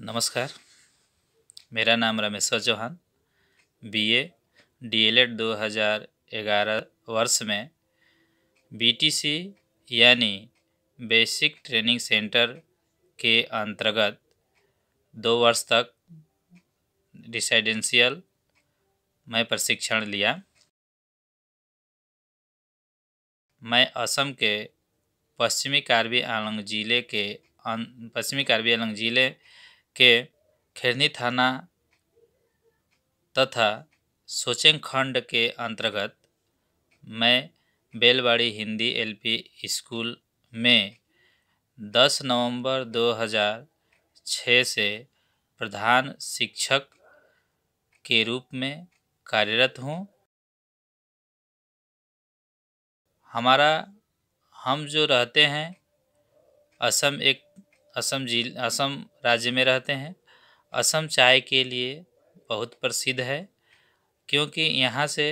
नमस्कार मेरा नाम रमेश्वर चौहान बीए डीएलएड 2011 वर्ष में बीटीसी यानी बेसिक ट्रेनिंग सेंटर के अंतर्गत दो वर्ष तक रिसाइडेंशियल में प्रशिक्षण लिया मैं असम के पश्चिमी कार्बी आलंग ज़िले के अं- पश्चिमी कार्बी आलंग ज़िले के खेरनी थाना तथा सोचेंग खंड के अंतर्गत मैं बेलवाड़ी हिंदी एलपी स्कूल में 10 नवंबर 2006 से प्रधान शिक्षक के रूप में कार्यरत हूँ हमारा हम जो रहते हैं असम एक असम जिल असम राज्य में रहते हैं असम चाय के लिए बहुत प्रसिद्ध है क्योंकि यहाँ से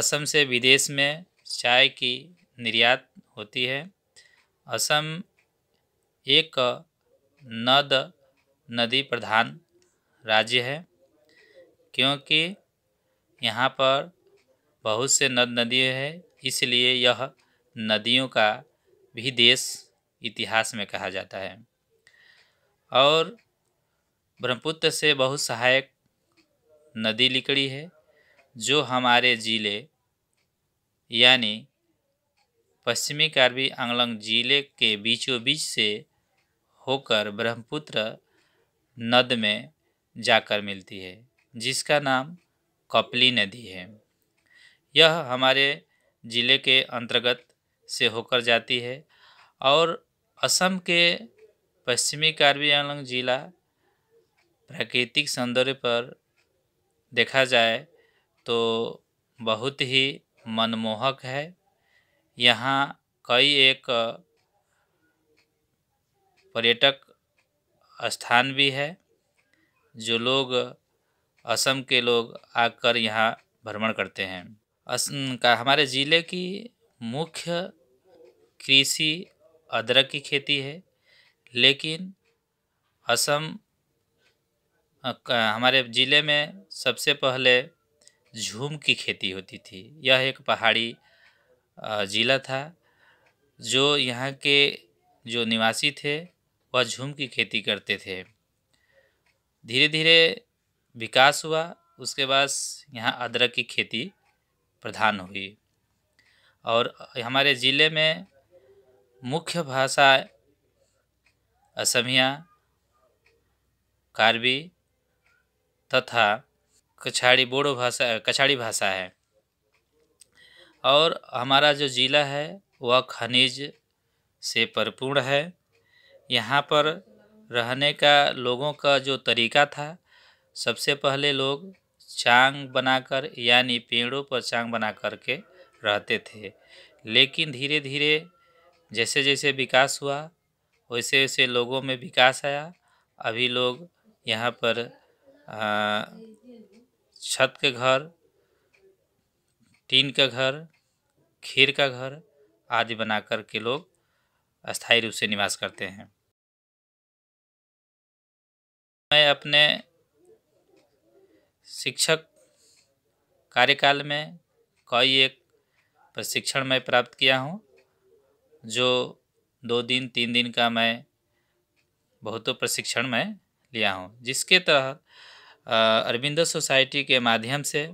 असम से विदेश में चाय की निर्यात होती है असम एक नद नदी प्रधान राज्य है क्योंकि यहाँ पर बहुत से नद नदी है इसलिए यह नदियों का भी देश इतिहास में कहा जाता है और ब्रह्मपुत्र से बहुत सहायक नदी निकली है जो हमारे ज़िले यानी पश्चिमी कार्बी आंगलंग ज़िले के बीचों बीच से होकर ब्रह्मपुत्र नद में जाकर मिलती है जिसका नाम कपली नदी है यह हमारे ज़िले के अंतर्गत से होकर जाती है और असम के पश्चिमी कार्बी आंगलोंग जिला प्राकृतिक सौंदर्य पर देखा जाए तो बहुत ही मनमोहक है यहाँ कई एक पर्यटक स्थान भी है जो लोग असम के लोग आकर यहाँ भ्रमण करते हैं असम का हमारे ज़िले की मुख्य कृषि अदरक की खेती है लेकिन असम हमारे ज़िले में सबसे पहले झूम की खेती होती थी यह एक पहाड़ी ज़िला था जो यहाँ के जो निवासी थे वह झूम की खेती करते थे धीरे धीरे विकास हुआ उसके बाद यहाँ अदरक की खेती प्रधान हुई और हमारे ज़िले में मुख्य भाषा असमिया कार्बी तथा कछाड़ी बोडो भाषा कछाड़ी भाषा है और हमारा जो ज़िला है वह खनिज से परिपूर्ण है यहाँ पर रहने का लोगों का जो तरीका था सबसे पहले लोग चांग बनाकर यानी पेड़ों पर चांग बना कर के रहते थे लेकिन धीरे धीरे जैसे जैसे विकास हुआ वैसे वैसे लोगों में विकास आया अभी लोग यहाँ पर छत के घर टीन का घर खीर का घर आदि बना कर के लोग अस्थाई रूप से निवास करते हैं मैं अपने शिक्षक कार्यकाल में कई एक प्रशिक्षण मैं प्राप्त किया हूँ जो दो दिन तीन दिन का मैं बहुतों प्रशिक्षण मैं लिया हूँ जिसके तहत अरविंदो सोसाइटी के माध्यम से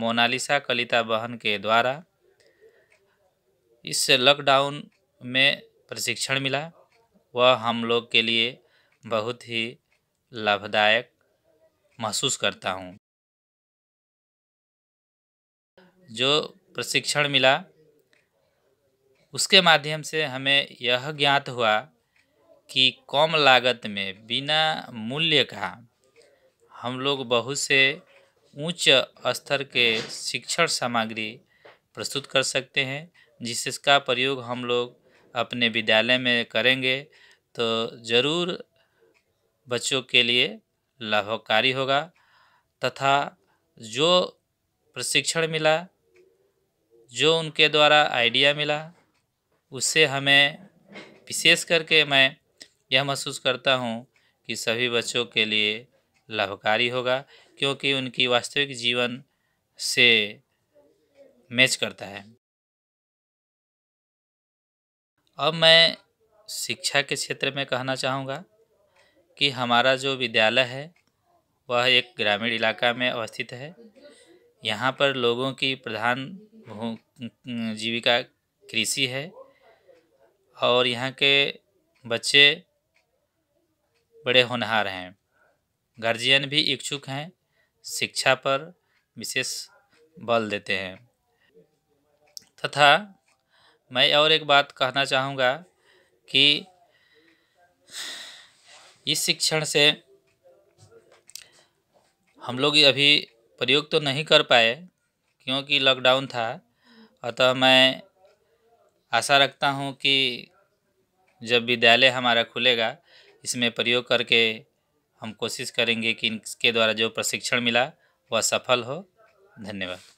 मोनालिसा कलिता बहन के द्वारा इस लॉकडाउन में प्रशिक्षण मिला वह हम लोग के लिए बहुत ही लाभदायक महसूस करता हूँ जो प्रशिक्षण मिला उसके माध्यम से हमें यह ज्ञात हुआ कि कम लागत में बिना मूल्य का हम लोग बहुत से उच्च स्तर के शिक्षण सामग्री प्रस्तुत कर सकते हैं जिसका प्रयोग हम लोग अपने विद्यालय में करेंगे तो ज़रूर बच्चों के लिए लाभकारी होगा तथा जो प्रशिक्षण मिला जो उनके द्वारा आइडिया मिला उससे हमें विशेष करके मैं यह महसूस करता हूँ कि सभी बच्चों के लिए लाभकारी होगा क्योंकि उनकी वास्तविक जीवन से मैच करता है अब मैं शिक्षा के क्षेत्र में कहना चाहूँगा कि हमारा जो विद्यालय है वह एक ग्रामीण इलाका में अवस्थित है यहाँ पर लोगों की प्रधान जीविका कृषि है और यहाँ के बच्चे बड़े होनहार हैं गार्जियन भी इच्छुक हैं शिक्षा पर विशेष बल देते हैं तथा मैं और एक बात कहना चाहूँगा कि इस शिक्षण से हम लोग अभी प्रयोग तो नहीं कर पाए क्योंकि लॉकडाउन था अतः मैं आशा रखता हूँ कि जब विद्यालय हमारा खुलेगा इसमें प्रयोग करके हम कोशिश करेंगे कि इनके द्वारा जो प्रशिक्षण मिला वह सफल हो धन्यवाद